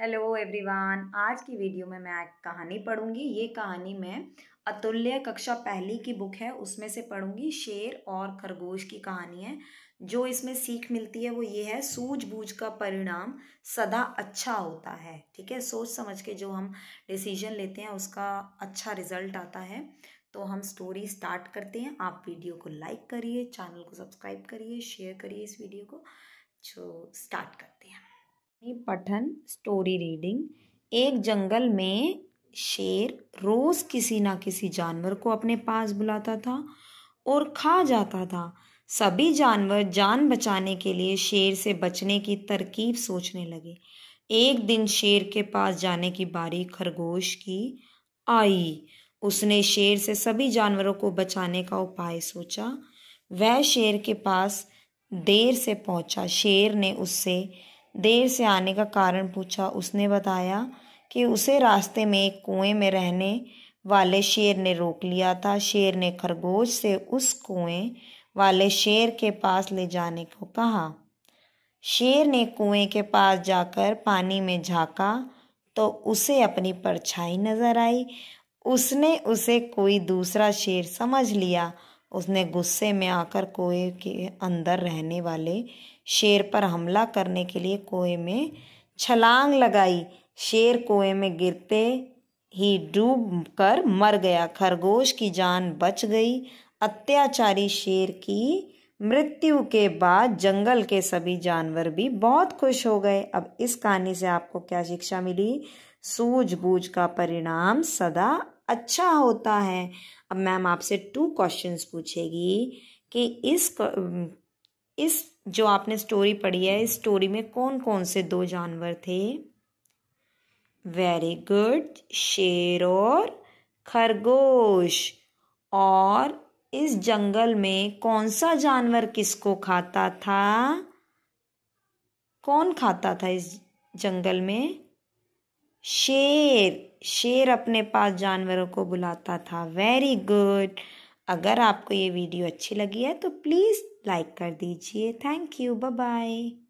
hello everyone आज की video में मैं एक कहानी पढ़ूंगी ये कहानी मैं अतुल्य कक्षा पहली की बुक है उसमें से पढ़ूंगी शेर और खरगोश की कहानी है जो इसमें सीख मिलती है वो ये है सूझबूझ का परिणाम सदा अच्छा होता है ठीक है सोच समझ के जो हम डिसीजन लेते हैं उसका अच्छा रिजल्ट आता है तो हम स्टोरी स्टार्ट करते हैं आप वीडियो को लाइक करिए चैनल को सब्सक्राइब करिए शेयर करिए इस वीडियो को जो स्टार्ट करते हैं पठन स्टोरी रीडिंग एक जंगल में शेर रोज़ किसी ना किसी जानवर को अपने पास बुलाता था और खा जाता था सभी जानवर जान बचाने के लिए शेर से बचने की तरकीब सोचने लगे एक दिन शेर के पास जाने की बारी खरगोश की आई उसने शेर से सभी जानवरों को बचाने का उपाय सोचा वह शेर के पास देर से पहुंचा शेर ने उससे देर से आने का कारण पूछा उसने बताया कि उसे रास्ते में एक कुएं में रहने वाले शेर ने रोक लिया था शेर ने खरगोश से उस कुएं वाले शेर के पास ले जाने को कहा शेर ने कुएं के पास जाकर पानी में झांका तो उसे अपनी परछाई नजर आई उसने उसे कोई दूसरा शेर समझ लिया उसने गुस्से में आकर कुएं के अंदर रहने वाले शेर पर हमला करने के लिए कुएं में छलांग लगाई शेर कुएं में गिरते ही डूब कर मर गया खरगोश की जान बच गई अत्याचारी शेर की मृत्यु के बाद जंगल के सभी जानवर भी बहुत खुश हो गए अब इस कहानी से आपको क्या शिक्षा मिली सूझबूझ का परिणाम सदा अच्छा होता है अब मैम आपसे टू क्वेश्चंस पूछेगी कि इस इस जो आपने स्टोरी पढ़ी है इस स्टोरी में कौन कौन से दो जानवर थे वेरी गुड शेर और खरगोश और इस जंगल में कौन सा जानवर किसको खाता था कौन खाता था इस जंगल में शेर शेर अपने पास जानवरों को बुलाता था वेरी गुड अगर आपको ये वीडियो अच्छी लगी है तो प्लीज़ लाइक कर दीजिए थैंक यू बाय बाय